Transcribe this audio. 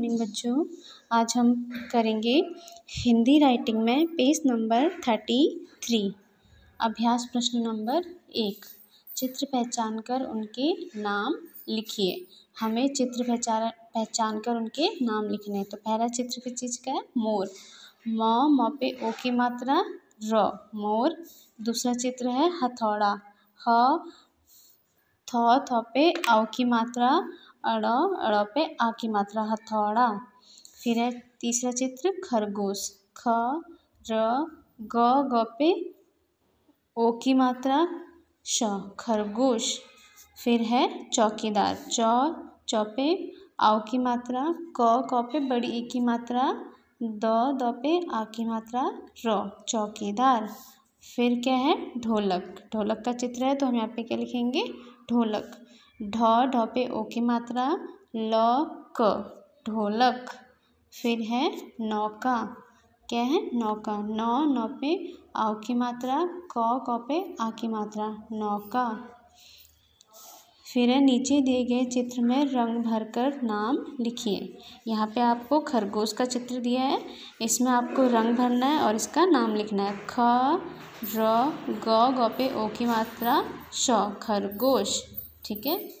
morning बच्चों आज हम करेंगे हिंदी राइटिंग में पेज नंबर थर्टी थ्री अभ्यास प्रश्न नंबर एक चित्र पहचान कर उनके नाम लिखिए हमें चित्र पहचान पहचान कर उनके नाम लिखने हैं तो पहला चित्र की चीज़ का है मोर म म पे ओ की मात्रा र मोर दूसरा चित्र है हथौड़ा ह थ थ पे औ की मात्रा अड़ अड़ पे आ की मात्रा हथौड़ा फिर है तीसरा चित्र खरगोश ख र ग ग पे ओ की मात्रा श खरगोश फिर है चौकीदार च चौपे पे की मात्रा क क पे बड़ी ई की मात्रा द द पे आ की मात्रा र चौकीदार फिर क्या है ढोलक ढोलक का चित्र है तो हम यहाँ पे क्या लिखेंगे ढोलक ढ ढ पे ओ की मात्रा ल क ढोलक फिर है नौका क्या है नौका नौ नौ पे आव की मात्रा क कौ पे आ की मात्रा नौका फिर नीचे दिए गए चित्र में रंग भरकर नाम लिखिए यहाँ पे आपको खरगोश का चित्र दिया है इसमें आपको रंग भरना है और इसका नाम लिखना है ख र ग ग पे ओ की मात्रा श खरगोश ठीक है